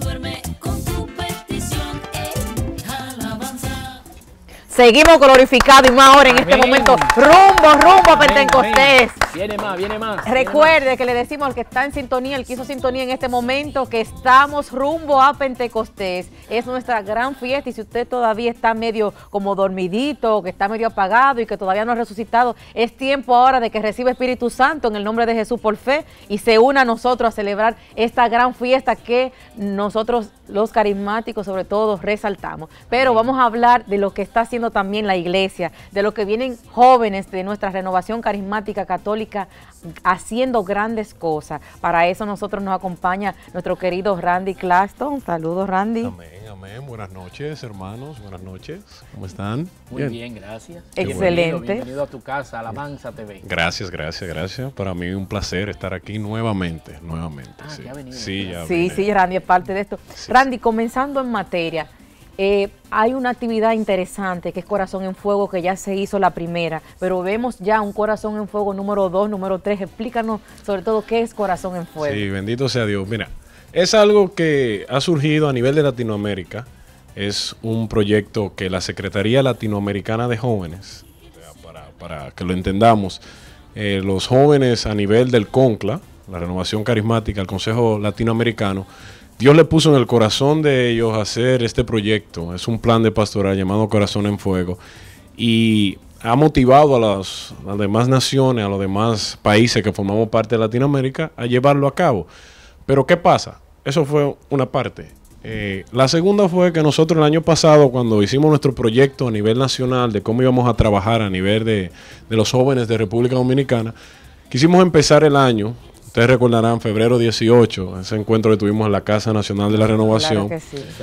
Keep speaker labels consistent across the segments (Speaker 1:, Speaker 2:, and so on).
Speaker 1: duerme con eh. Seguimos glorificados y más ahora en este momento rumbo, rumbo a Pentecostés. Viene más, viene más. Recuerde que le decimos al que está en sintonía, el que hizo sintonía en este momento, que estamos rumbo a Pentecostés. Es nuestra gran fiesta y si usted todavía está medio como dormidito, que está medio apagado y que todavía no ha resucitado, es tiempo ahora de que reciba Espíritu Santo en el nombre de Jesús por fe y se una a nosotros a celebrar esta gran fiesta que nosotros los carismáticos sobre todo resaltamos. Pero vamos a hablar de lo que está haciendo también la iglesia, de lo que vienen jóvenes de nuestra renovación carismática católica haciendo grandes cosas. Para eso nosotros nos acompaña nuestro querido Randy Claston. Saludos, Randy. Amén,
Speaker 2: amén. Buenas noches, hermanos. Buenas noches. ¿Cómo están? Muy bien, gracias. Excelente. Bienvenido, a tu casa, Alabanza TV. Gracias, gracias, gracias. Para mí un placer estar aquí nuevamente, nuevamente. Ah, sí. Ya sí, sí,
Speaker 1: Randy es parte de esto. Randy, comenzando en materia, eh, hay una actividad interesante que es Corazón en Fuego, que ya se hizo la primera, pero vemos ya un Corazón en Fuego número 2, número 3. Explícanos sobre todo qué es Corazón en Fuego.
Speaker 2: Sí, bendito sea Dios. Mira, es algo que ha surgido a nivel de Latinoamérica. Es un proyecto que la Secretaría Latinoamericana de Jóvenes, para, que lo entendamos, eh, los jóvenes a nivel del CONCLA, la renovación carismática, el Consejo Latinoamericano, Dios le puso en el corazón de ellos hacer este proyecto. Es un plan de pastoral llamado Corazón en Fuego. Y ha motivado a las, demás naciones, a los demás países que formamos parte de Latinoamérica a llevarlo a cabo. Pero ¿qué pasa? Eso fue una parte. Eh, la segunda fue que nosotros el año pasado, cuando hicimos nuestro proyecto a nivel nacional de cómo íbamos a trabajar a nivel de los jóvenes de República Dominicana, quisimos empezar el año Ustedes recordarán, febrero 18, ese encuentro que tuvimos en la Casa Nacional de la Renovación.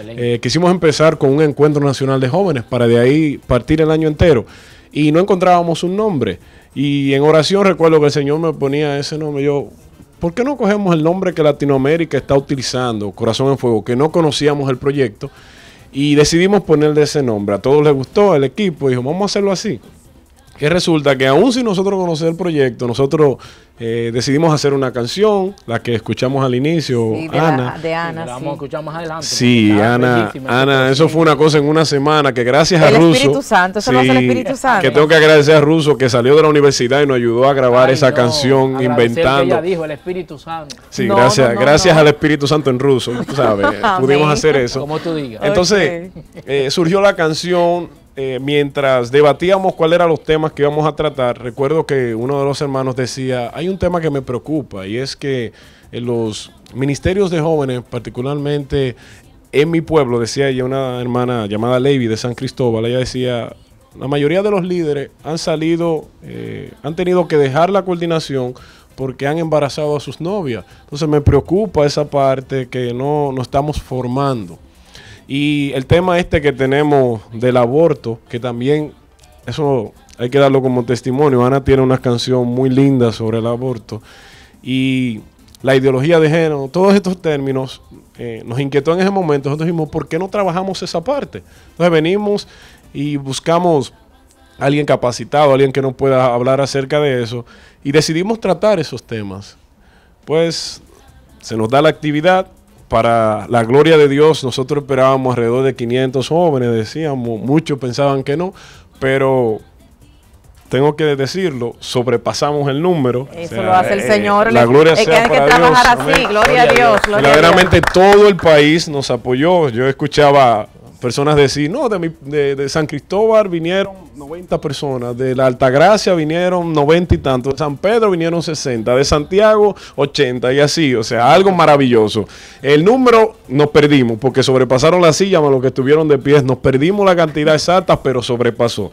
Speaker 2: Eh, quisimos empezar con un encuentro nacional de jóvenes para de ahí partir el año entero. Y no encontrábamos un nombre. Y en oración recuerdo que el Señor me ponía ese nombre. Yo, ¿por qué no cogemos el nombre que Latinoamérica está utilizando, Corazón en Fuego, que no conocíamos el proyecto? Y decidimos ponerle ese nombre. A todos les gustó, el equipo dijo, vamos a hacerlo así que resulta que aún sin nosotros conocer el proyecto, nosotros eh, decidimos hacer una canción, la que escuchamos al inicio, Ana.
Speaker 1: de Ana, la vamos sí. más adelante.
Speaker 2: Sí, Ana, Ana, eso fue una cosa en una semana que gracias a Ruso El Espíritu Santo, eso sí, el Espíritu Santo. Que tengo que agradecer a Russo que salió de la universidad y nos ayudó a grabar esa canción inventando. dijo, el Espíritu Santo. Sí, gracias, gracias al Espíritu Santo en ruso, sabes, pudimos hacer eso. Como tú digas. Entonces, eh, surgió la canción eh, mientras debatíamos cuáles eran los temas que íbamos a tratar, recuerdo que uno de los hermanos decía, hay un tema que me preocupa y es que en eh, los ministerios de jóvenes, particularmente en mi pueblo, decía ella, una hermana llamada Levy de San Cristóbal, ella decía, la mayoría de los líderes han salido, eh, han tenido que dejar la coordinación porque han embarazado a sus novias. Entonces me preocupa esa parte que no, no estamos formando. Y el tema este que tenemos del aborto, que también eso hay que darlo como testimonio. Ana tiene una canción muy linda sobre el aborto. Y la ideología de género, todos estos términos eh, nos inquietó en ese momento. Nosotros dijimos, ¿por qué no trabajamos esa parte? Entonces venimos y buscamos a alguien capacitado, alguien que nos pueda hablar acerca de eso. Y decidimos tratar esos temas. Pues se nos da la actividad, para la gloria de Dios, nosotros esperábamos alrededor de 500 jóvenes, decíamos, muchos pensaban que no, pero tengo que decirlo, sobrepasamos el número. Eso lo hace el eh, Señor. la gloria sea para que Así, gloria a Dios. Verdaderamente todo el país nos apoyó. Yo escuchaba personas decir, no, de San Cristóbal vinieron 90 personas. De la Altagracia vinieron 90 y tantos. De San Pedro vinieron 60. De Santiago, 80 y así. O sea, algo maravilloso. El número nos perdimos porque sobrepasaron la silla más los que estuvieron de pies. Nos perdimos la cantidad exacta, pero sobrepasó.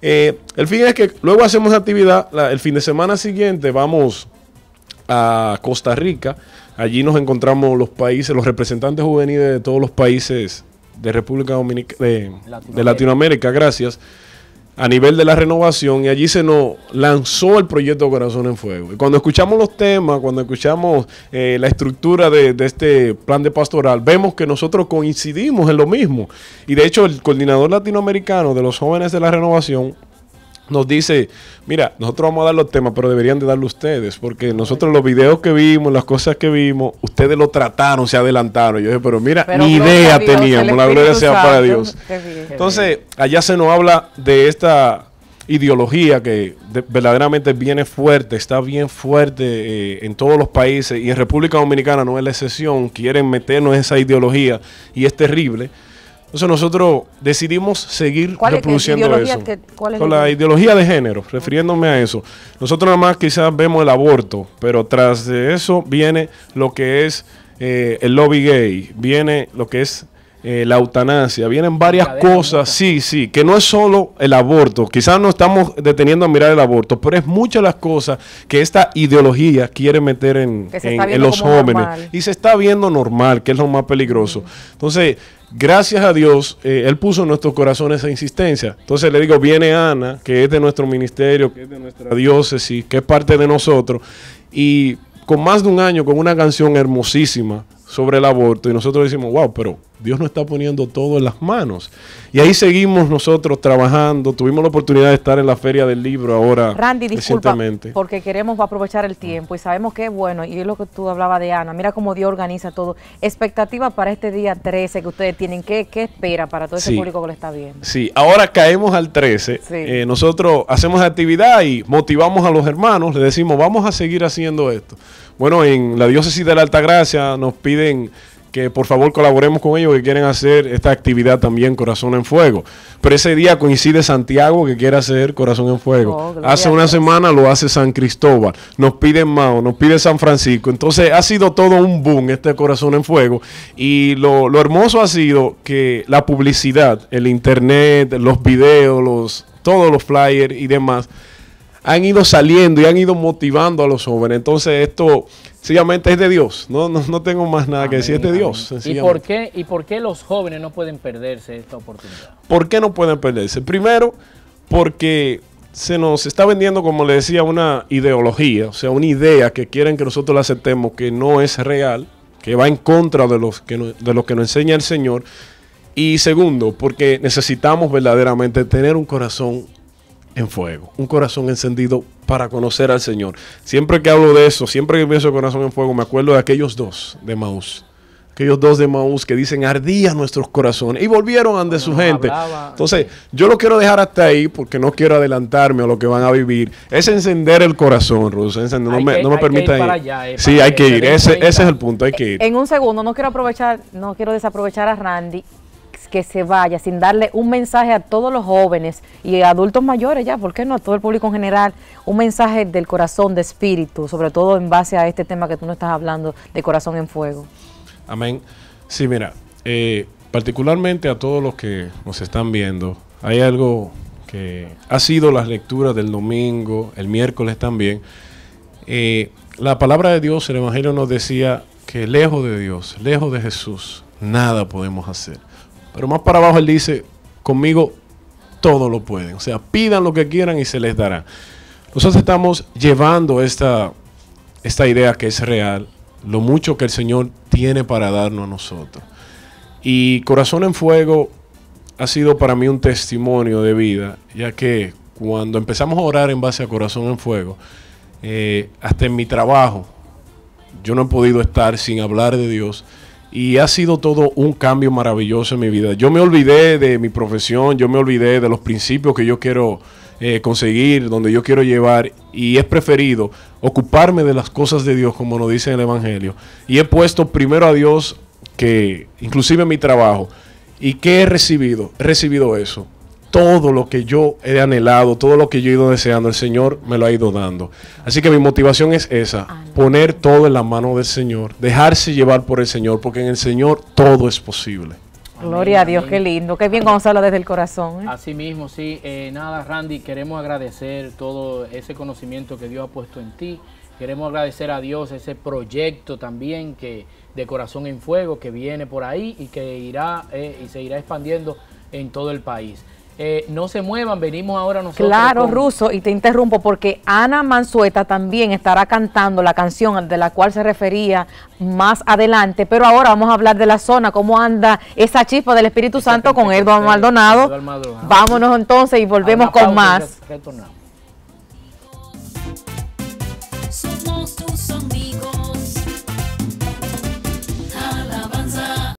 Speaker 2: Eh, el fin es que luego hacemos actividad. el fin de semana siguiente vamos a Costa Rica. Allí nos encontramos los países, los representantes juveniles de todos los países de República Dominicana, de Latinoamérica, gracias a nivel de la renovación y allí se nos lanzó el proyecto Corazón en Fuego. Y cuando escuchamos los temas, cuando escuchamos eh, la estructura de, de, este plan de pastoral, vemos que nosotros coincidimos en lo mismo. Y de hecho el coordinador latinoamericano de los jóvenes de la renovación nos dice, mira, nosotros vamos a dar los temas, pero deberían de darlo ustedes, porque nosotros los videos que vimos, las cosas que vimos, ustedes lo trataron, se adelantaron. Yo dije, pero mira, ni idea teníamos, la gloria sea para Dios. Entonces, allá se nos habla de esta ideología que verdaderamente viene fuerte, está bien fuerte eh, en todos los países y en República Dominicana no es la excepción, quieren meternos en esa ideología y es terrible entonces nosotros decidimos seguir reproduciendo eso. con la ideología de género, refiriéndome a eso. Nosotros nada más quizás vemos el aborto, pero tras de eso viene lo que es eh, el lobby gay, viene lo que es eh, la eutanasia, vienen varias cosas, sí, sí, que no es solo el aborto, quizás no estamos deteniendo a mirar el aborto, pero es muchas las cosas que esta ideología quiere meter en, los jóvenes y se está viendo normal, que es lo más peligroso. Entonces, gracias a Dios, eh, Él puso en nuestros corazones esa insistencia. Entonces le digo, viene Ana, que es de nuestro ministerio, que es de nuestra diócesis, que es parte de nosotros, y con más de un año, con una canción hermosísima sobre el aborto, y nosotros decimos, wow, pero Dios nos está poniendo todo en las manos. Y ahí seguimos nosotros trabajando. Tuvimos la oportunidad de estar en la Feria del Libro ahora. Randy, disculpa,
Speaker 1: porque queremos aprovechar el tiempo y sabemos que es bueno. Y es lo que tú hablabas de Ana. Mira cómo Dios organiza todo. Expectativa para este día 13 que ustedes tienen. ¿Qué, espera para todo ese público que lo está viendo?
Speaker 2: Sí, ahora caemos al 13. Eh, nosotros hacemos actividad y motivamos a los hermanos. Les decimos, vamos a seguir haciendo esto. Bueno, en la diócesis de la Altagracia nos piden que por favor colaboremos con ellos que quieren hacer esta actividad también Corazón en Fuego. Pero ese día coincide Santiago que quiere hacer Corazón en Fuego. Oh, hace una semana lo hace San Cristóbal, nos pide Mao, nos pide San Francisco. Entonces ha sido todo un boom este Corazón en Fuego. Y lo, hermoso ha sido que la publicidad, el internet, los videos, todos los flyers y demás han ido saliendo y han ido motivando a los jóvenes. Entonces esto sencillamente es de Dios. No, no, tengo más nada que decir, es de Dios. ¿Y por,
Speaker 1: qué, ¿Y por los jóvenes no pueden perderse esta oportunidad?
Speaker 2: ¿Por qué no pueden perderse? Primero, porque se nos está vendiendo, como le decía, una ideología, o sea, una idea que quieren que nosotros la aceptemos, que no es real, que va en contra de, los que de lo que nos enseña el Señor. Y segundo, porque necesitamos verdaderamente tener un corazón en fuego, un corazón encendido para conocer al Señor. Siempre que hablo de eso, siempre que pienso corazón en fuego, me acuerdo de aquellos dos de Maús. Aquellos dos de Maús que dicen ardía nuestros corazones y volvieron ante su gente. Entonces, yo lo quiero dejar hasta ahí porque no quiero adelantarme a lo que van a vivir. Es encender el corazón, No, me, permita ir. sí, hay que, ir. Eh, ese, ese, es el punto, hay que eh, ir.
Speaker 1: En un segundo, no quiero aprovechar, no quiero desaprovechar a Randy que se vaya sin darle un mensaje a todos los jóvenes y adultos mayores ya, ¿por qué no? A todo el público en general, un mensaje del corazón, de espíritu, sobre todo en base a este tema que tú no estás hablando, de corazón en fuego.
Speaker 2: Amén. Sí, mira, eh, particularmente a todos los que nos están viendo, hay algo que ha sido las lecturas del domingo, el miércoles también. Eh, la palabra de Dios, el Evangelio nos decía que lejos de Dios, lejos de Jesús, nada podemos hacer. Pero más para abajo él dice, conmigo todo lo pueden. O sea, pidan lo que quieran y se les dará. Nosotros estamos llevando esta, esta idea que es real, lo mucho que el Señor tiene para darnos a nosotros. Y Corazón en Fuego ha sido para mí un testimonio de vida, ya que cuando empezamos a orar en base a Corazón en Fuego, eh, hasta en mi trabajo, yo no he podido estar sin hablar de Dios y ha sido todo un cambio maravilloso en mi vida. Yo me olvidé de mi profesión, yo me olvidé de los principios que yo quiero eh, conseguir, donde yo quiero llevar, y he preferido ocuparme de las cosas de Dios, como nos dice el Evangelio. Y he puesto primero a Dios que, inclusive mi trabajo, ¿y qué he recibido? He recibido eso, todo lo que yo he anhelado, todo lo que yo he ido deseando, el Señor me lo ha ido dando. Así que mi motivación es esa, poner todo en la mano del Señor, dejarse llevar por el Señor, porque en el Señor todo es posible.
Speaker 1: Gloria a Dios, qué lindo, qué bien Gonzalo desde el corazón. ¿eh? Así mismo, sí. Eh, nada, Randy, queremos agradecer todo ese conocimiento que Dios ha puesto en ti. Queremos agradecer a Dios ese proyecto también que de Corazón en Fuego que viene por ahí y que irá eh, y se irá expandiendo en todo el país. Eh, no se muevan, venimos ahora nosotros. Claro, Ruso, y te interrumpo porque Ana Mansueta también estará cantando la canción de la cual se refería más adelante, pero ahora vamos a hablar de la zona, cómo anda esa chispa del Espíritu Santo con Eduardo Maldonado. Vámonos entonces y volvemos con más.